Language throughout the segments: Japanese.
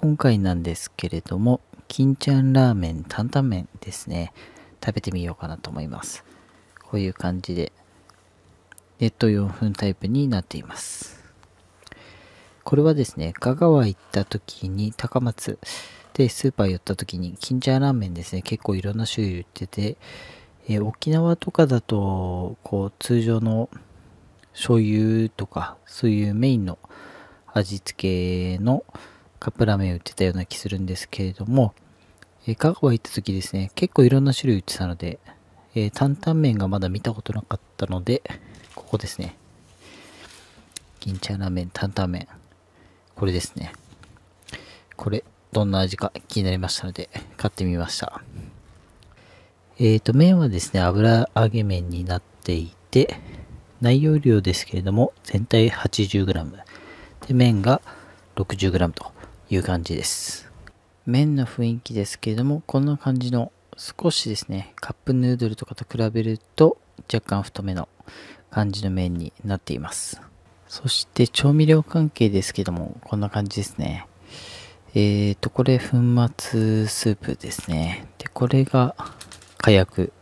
今回なんですけれども、金ちゃんラーメン担々麺ですね。食べてみようかなと思います。こういう感じで、ネット4分タイプになっています。これはですね、香川行った時に高松でスーパー寄った時に、金ちゃんラーメンですね、結構いろんな種類売ってて、え沖縄とかだと、こう通常の醤油とか、そういうメインの味付けの、カップラーメン売ってたような気するんですけれども、えー、香川行った時ですね、結構いろんな種類売ってたので、えー、担々麺がまだ見たことなかったので、ここですね。銀茶ラーメン、担々麺。これですね。これ、どんな味か気になりましたので、買ってみました。えっ、ー、と、麺はですね、油揚げ麺になっていて、内容量ですけれども、全体 80g。で、麺が 60g と。いう感じです。麺の雰囲気ですけれども、こんな感じの少しですね、カップヌードルとかと比べると若干太めの感じの麺になっています。そして調味料関係ですけども、こんな感じですね。えっ、ー、と、これ粉末スープですね。で、これが火薬。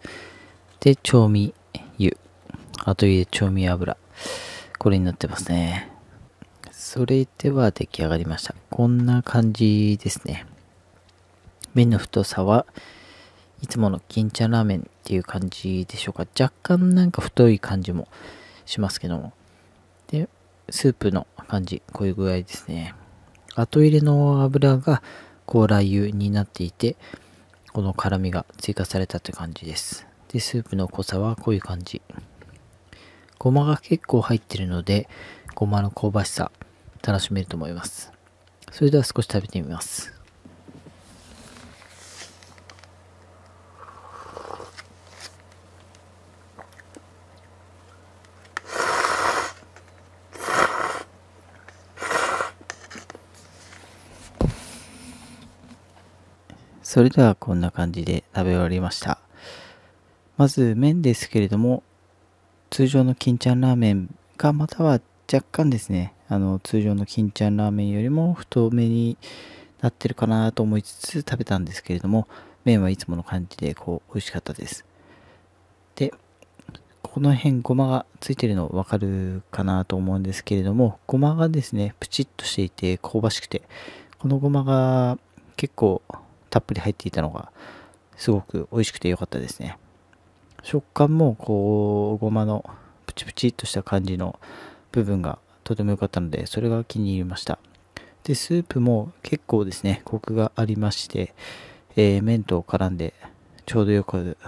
で、調味油。あと入れ調味油。これになってますね。それでは出来上がりました。こんな感じですね。麺の太さはいつもの金ちゃんラーメンっていう感じでしょうか。若干なんか太い感じもしますけども。で、スープの感じ、こういう具合ですね。後入れの油が高麗油になっていて、この辛みが追加されたという感じです。で、スープの濃さはこういう感じ。ごまが結構入ってるので、ごまの香ばしさ、楽しめると思います。それでは少し食べてみます。それではこんな感じで食べ終わりました。まず麺ですけれども、通常の金ちゃんラーメンかまたは若干ですね、あの、通常の金ちゃんラーメンよりも太めになってるかなと思いつつ食べたんですけれども、麺はいつもの感じで、こう、美味しかったです。で、この辺ごまがついてるの分かるかなと思うんですけれども、ごまがですね、プチッとしていて香ばしくて、このごまが結構たっぷり入っていたのが、すごく美味しくて良かったですね。食感もこう、ごまのプチプチっとした感じの部分がとても良かったので、それが気に入りました。で、スープも結構ですね、コクがありまして、えー、麺と絡んでちょうどよく、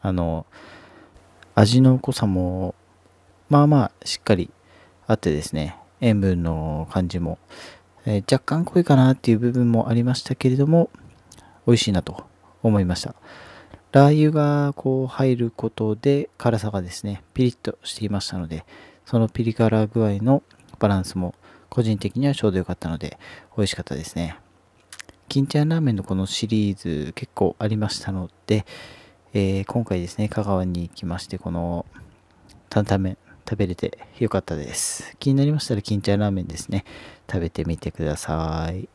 あの、味の濃さも、まあまあしっかりあってですね、塩分の感じも、えー、若干濃いかなっていう部分もありましたけれども、美味しいなと思いました。ラー油がこう入ることで辛さがですね、ピリッとしていましたので、そのピリ辛具合のバランスも個人的にはちょうど良かったので、美味しかったですね。キちゃんラーメンのこのシリーズ結構ありましたので、えー、今回ですね、香川に行きまして、この担々麺食べれて良かったです。気になりましたら、キちゃんラーメンですね、食べてみてください。